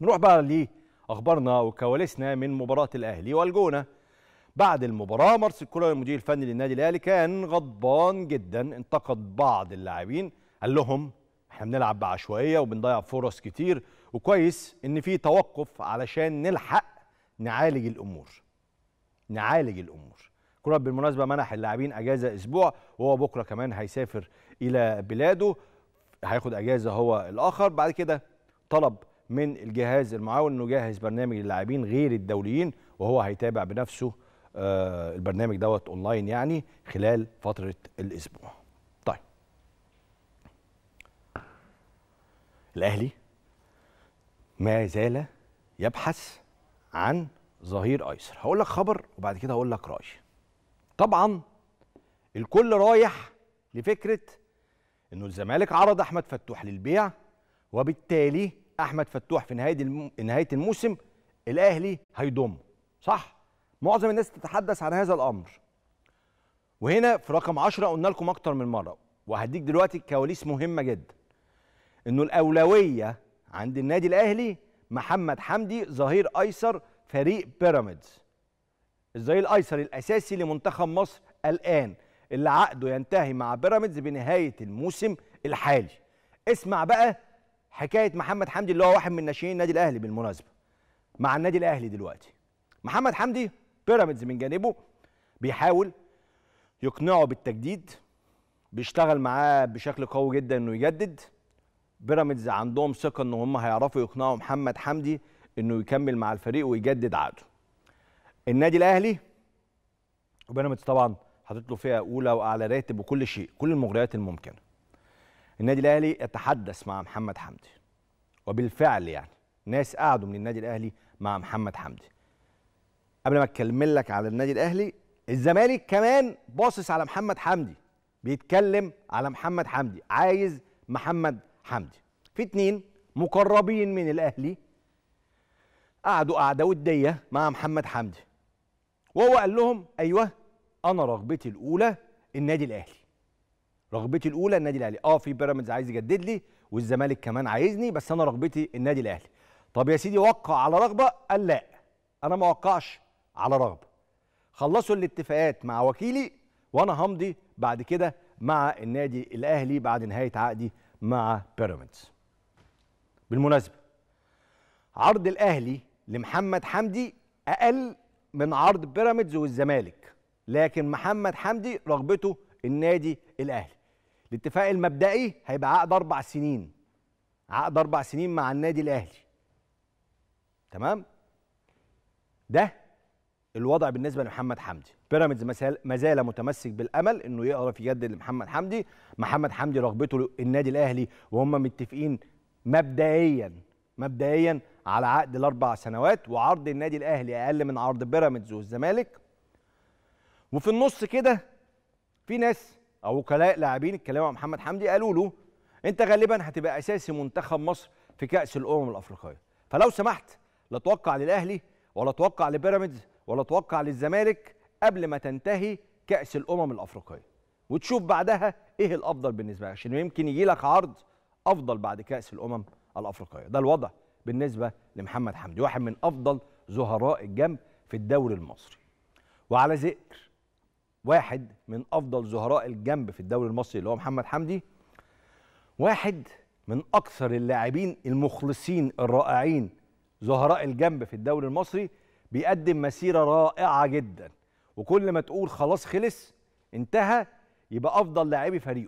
نروح بقى لاخبارنا وكواليسنا من مباراه الاهلي والجونه بعد المباراه مارسيل الكولر المدير الفني للنادي الاهلي كان غضبان جدا انتقد بعض اللاعبين قال لهم احنا بنلعب بعشوائيه وبنضيع فرص كتير وكويس ان في توقف علشان نلحق نعالج الامور نعالج الامور كولر بالمناسبه منح اللاعبين اجازه اسبوع وهو بكره كمان هيسافر الى بلاده هياخد اجازه هو الاخر بعد كده طلب من الجهاز المعاون انه جهز برنامج للاعبين غير الدوليين وهو هيتابع بنفسه آه، البرنامج دوت اونلاين يعني خلال فتره الاسبوع. طيب. الاهلي ما زال يبحث عن ظهير ايسر، هقول لك خبر وبعد كده هقول لك راي. طبعا الكل رايح لفكره انه الزمالك عرض احمد فتوح للبيع وبالتالي احمد فتوح في نهايه نهايه الموسم الاهلي هيضمه صح معظم الناس تتحدث عن هذا الامر وهنا في رقم 10 قلنا لكم اكتر من مره وهديك دلوقتي كواليس مهمه جدا انه الاولويه عند النادي الاهلي محمد حمدي ظهير ايسر فريق بيراميدز الظهير الايسر الاساسي لمنتخب مصر الان اللي عقده ينتهي مع بيراميدز بنهايه الموسم الحالي اسمع بقى حكايه محمد حمدي اللي هو واحد من ناشئين النادي الاهلي بالمناسبه مع النادي الاهلي دلوقتي محمد حمدي بيراميدز من جانبه بيحاول يقنعه بالتجديد بيشتغل معاه بشكل قوي جدا انه يجدد بيراميدز عندهم ثقه ان هم هيعرفوا يقنعوا محمد حمدي انه يكمل مع الفريق ويجدد عقده النادي الاهلي وبيراميدز طبعا حاطط له فئه اولى واعلى راتب وكل شيء كل المغريات الممكنه النادي الاهلي يتحدث مع محمد حمدي وبالفعل يعني ناس قعدوا من النادي الاهلي مع محمد حمدي قبل ما اتكلم لك على النادي الاهلي الزمالك كمان باصص على محمد حمدي بيتكلم على محمد حمدي عايز محمد حمدي في اتنين مقربين من الاهلي قعدوا قعده وديه مع محمد حمدي وهو قال لهم ايوه انا رغبتي الاولى النادي الاهلي رغبتي الاولى النادي الاهلي اه في بيراميدز عايز يجدد لي والزمالك كمان عايزني بس انا رغبتي النادي الاهلي طب يا سيدي وقع على رغبه قال لا انا ما وقعش على رغبه خلصوا الاتفاقات مع وكيلي وانا همضي بعد كده مع النادي الاهلي بعد نهايه عقدي مع بيراميدز بالمناسبه عرض الاهلي لمحمد حمدي اقل من عرض بيراميدز والزمالك لكن محمد حمدي رغبته النادي الاهلي الاتفاق المبدئي هيبقى عقد اربع سنين عقد اربع سنين مع النادي الاهلي تمام ده الوضع بالنسبه لمحمد حمدي بيراميدز ما زال متمسك بالامل انه يعرف يجدد لمحمد حمدي محمد حمدي رغبته النادي الاهلي وهم متفقين مبدئيا مبدئيا على عقد الاربع سنوات وعرض النادي الاهلي اقل من عرض بيراميدز والزمالك وفي النص كده في ناس او وكلاء لاعبين اتكلموا مع محمد حمدي قالوا له انت غالبا هتبقى اساسي منتخب مصر في كاس الامم الافريقيه فلو سمحت لا توقع للاهلي ولا توقع لبيراميدز ولا توقع للزمالك قبل ما تنتهي كاس الامم الافريقيه وتشوف بعدها ايه الافضل بالنسبه لك عشان يمكن يجي لك عرض افضل بعد كاس الامم الافريقيه ده الوضع بالنسبه لمحمد حمدي واحد من افضل زهراء الجنب في الدوري المصري وعلى ذكر واحد من افضل زهراء الجنب في الدوري المصري اللي هو محمد حمدي واحد من اكثر اللاعبين المخلصين الرائعين زهراء الجنب في الدوري المصري بيقدم مسيره رائعه جدا وكل ما تقول خلاص خلص انتهى يبقى افضل لاعبي فريقه